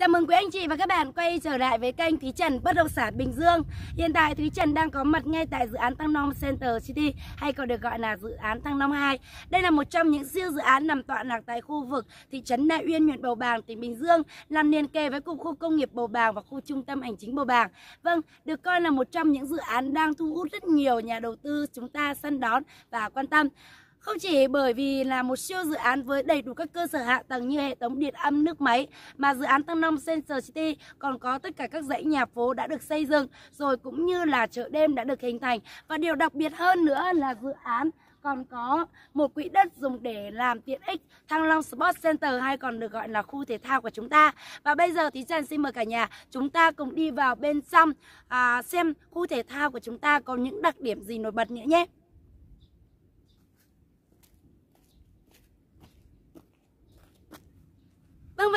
Chào dạ, mừng quý anh chị và các bạn quay trở lại với kênh Thúy Trần Bất Động Sản Bình Dương Hiện tại Thúy Trần đang có mặt ngay tại dự án Thăng Long Center City hay còn được gọi là dự án Thăng Long 2 Đây là một trong những siêu dự án nằm tọa lạc tại khu vực thị trấn Đại Uyên, huyện Bầu Bàng, tỉnh Bình Dương Làm liên kề với cụm khu công nghiệp Bầu Bàng và khu trung tâm hành chính Bầu Bàng Vâng, được coi là một trong những dự án đang thu hút rất nhiều nhà đầu tư chúng ta săn đón và quan tâm không chỉ bởi vì là một siêu dự án với đầy đủ các cơ sở hạ tầng như hệ thống điện âm nước máy mà dự án Thăng Long Center City còn có tất cả các dãy nhà phố đã được xây dựng rồi cũng như là chợ đêm đã được hình thành. Và điều đặc biệt hơn nữa là dự án còn có một quỹ đất dùng để làm tiện ích Thăng Long Sports Center hay còn được gọi là khu thể thao của chúng ta. Và bây giờ thì Trần xin mời cả nhà chúng ta cùng đi vào bên trong à, xem khu thể thao của chúng ta có những đặc điểm gì nổi bật nữa nhé.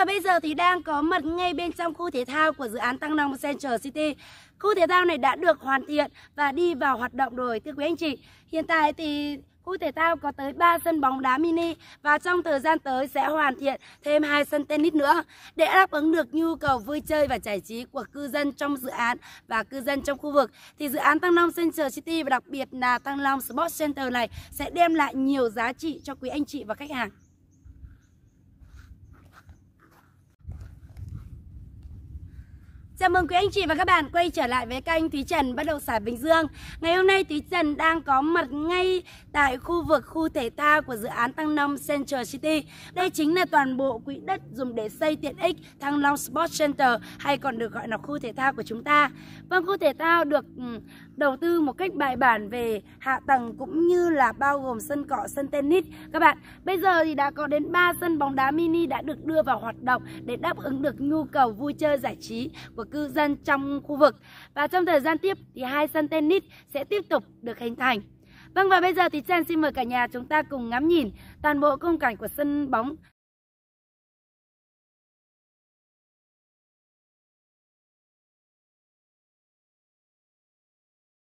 bây giờ thì đang có mặt ngay bên trong khu thể thao của dự án Tăng Long Central City. Khu thể thao này đã được hoàn thiện và đi vào hoạt động rồi thưa quý anh chị. Hiện tại thì khu thể thao có tới 3 sân bóng đá mini và trong thời gian tới sẽ hoàn thiện thêm hai sân tennis nữa để đáp ứng được nhu cầu vui chơi và giải trí của cư dân trong dự án và cư dân trong khu vực. Thì dự án Tăng Long Center City và đặc biệt là Tăng Long Sports Center này sẽ đem lại nhiều giá trị cho quý anh chị và khách hàng. Chào dạ mừng quý anh chị và các bạn quay trở lại với kênh Thúy Trần Bất Động Sản Bình Dương Ngày hôm nay Thúy Trần đang có mặt ngay tại khu vực khu thể thao của dự án Thăng Long Central City Đây chính là toàn bộ quỹ đất dùng để xây tiện ích Thăng Long Sports Center hay còn được gọi là khu thể thao của chúng ta Vâng, khu thể thao được ừ, đầu tư một cách bài bản về hạ tầng cũng như là bao gồm sân cỏ, sân tennis Các bạn, bây giờ thì đã có đến 3 sân bóng đá mini đã được đưa vào hoạt động để đáp ứng được nhu cầu vui chơi giải trí của cư dân trong khu vực. Và trong thời gian tiếp thì hai sân tennis sẽ tiếp tục được hình thành. Vâng và bây giờ thì Trang xin mời cả nhà chúng ta cùng ngắm nhìn toàn bộ công cảnh của sân bóng